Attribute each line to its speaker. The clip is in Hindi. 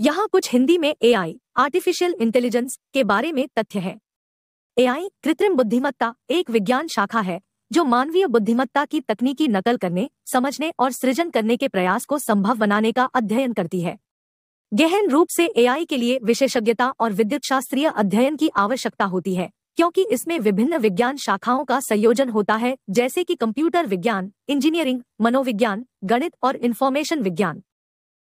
Speaker 1: यहाँ कुछ हिंदी में एआई आर्टिफिशियल इंटेलिजेंस के बारे में तथ्य है एआई कृत्रिम बुद्धिमत्ता एक विज्ञान शाखा है जो मानवीय बुद्धिमत्ता की तकनीकी नकल करने समझने और सृजन करने के प्रयास को संभव बनाने का अध्ययन करती है गहन रूप से एआई के लिए विशेषज्ञता और विद्युत शास्त्रीय अध्ययन की आवश्यकता होती है क्योंकि इसमें विभिन्न विज्ञान शाखाओं का संयोजन होता है जैसे कि कंप्यूटर विज्ञान इंजीनियरिंग मनोविज्ञान गणित और इन्फॉर्मेशन विज्ञान